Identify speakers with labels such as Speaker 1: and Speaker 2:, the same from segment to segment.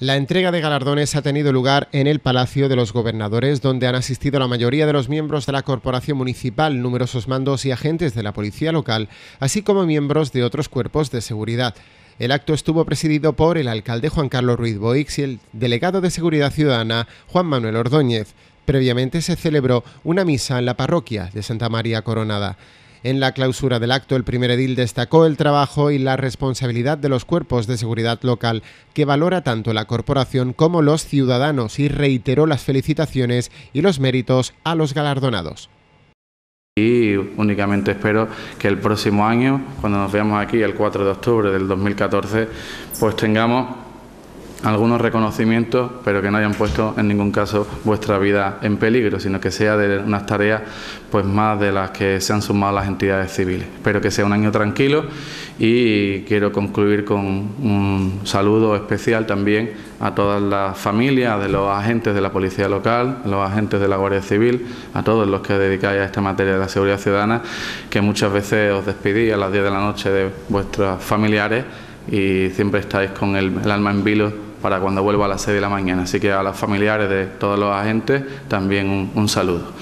Speaker 1: La entrega de galardones ha tenido lugar en el Palacio de los Gobernadores, donde han asistido la mayoría de los miembros de la Corporación Municipal, numerosos mandos y agentes de la Policía Local, así como miembros de otros cuerpos de seguridad. El acto estuvo presidido por el alcalde Juan Carlos Ruiz Boix y el delegado de Seguridad Ciudadana Juan Manuel Ordóñez. Previamente se celebró una misa en la parroquia de Santa María Coronada. En la clausura del acto, el primer edil destacó el trabajo y la responsabilidad de los cuerpos de seguridad local, que valora tanto la corporación como los ciudadanos y reiteró las felicitaciones y los méritos a los galardonados.
Speaker 2: Y únicamente espero que el próximo año, cuando nos veamos aquí el 4 de octubre del 2014, pues tengamos algunos reconocimientos, pero que no hayan puesto en ningún caso vuestra vida en peligro, sino que sea de unas tareas pues más de las que se han sumado las entidades civiles. Espero que sea un año tranquilo y quiero concluir con un saludo especial también a todas las familias de los agentes de la Policía Local, los agentes de la Guardia Civil, a todos los que dedicáis a esta materia de la seguridad ciudadana, que muchas veces os despedís a las 10 de la noche de vuestros familiares y siempre estáis con el alma en vilo para cuando vuelva a las 6 de la mañana. Así que a los familiares de todos los agentes también un, un saludo.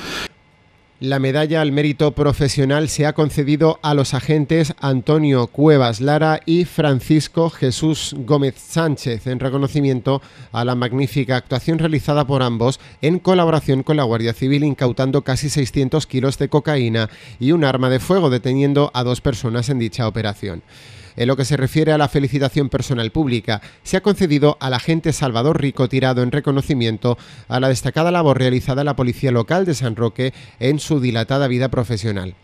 Speaker 1: La medalla al mérito profesional se ha concedido a los agentes Antonio Cuevas Lara y Francisco Jesús Gómez Sánchez en reconocimiento a la magnífica actuación realizada por ambos en colaboración con la Guardia Civil incautando casi 600 kilos de cocaína y un arma de fuego deteniendo a dos personas en dicha operación. En lo que se refiere a la felicitación personal pública, se ha concedido al agente Salvador Rico Tirado en reconocimiento a la destacada labor realizada en la Policía Local de San Roque en su dilatada vida profesional.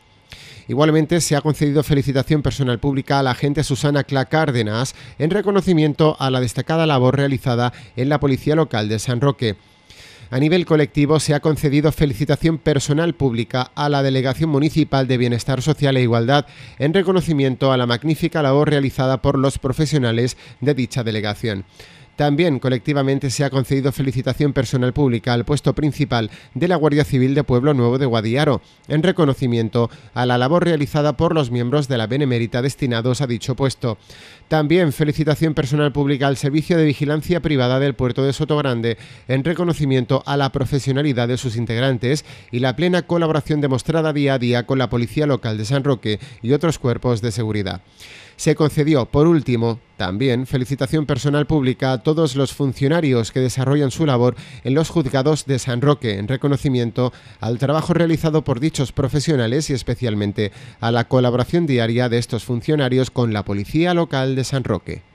Speaker 1: Igualmente se ha concedido felicitación personal pública a la agente Susana Cla Cárdenas en reconocimiento a la destacada labor realizada en la Policía Local de San Roque. A nivel colectivo se ha concedido felicitación personal pública a la Delegación Municipal de Bienestar Social e Igualdad en reconocimiento a la magnífica labor realizada por los profesionales de dicha delegación. También colectivamente se ha concedido felicitación personal pública al puesto principal de la Guardia Civil de Pueblo Nuevo de Guadiaro, en reconocimiento a la labor realizada por los miembros de la Benemérita destinados a dicho puesto. También felicitación personal pública al Servicio de Vigilancia Privada del Puerto de Sotogrande, en reconocimiento a la profesionalidad de sus integrantes y la plena colaboración demostrada día a día con la Policía Local de San Roque y otros cuerpos de seguridad. Se concedió, por último, también felicitación personal pública a todos los funcionarios que desarrollan su labor en los juzgados de San Roque, en reconocimiento al trabajo realizado por dichos profesionales y especialmente a la colaboración diaria de estos funcionarios con la Policía Local de San Roque.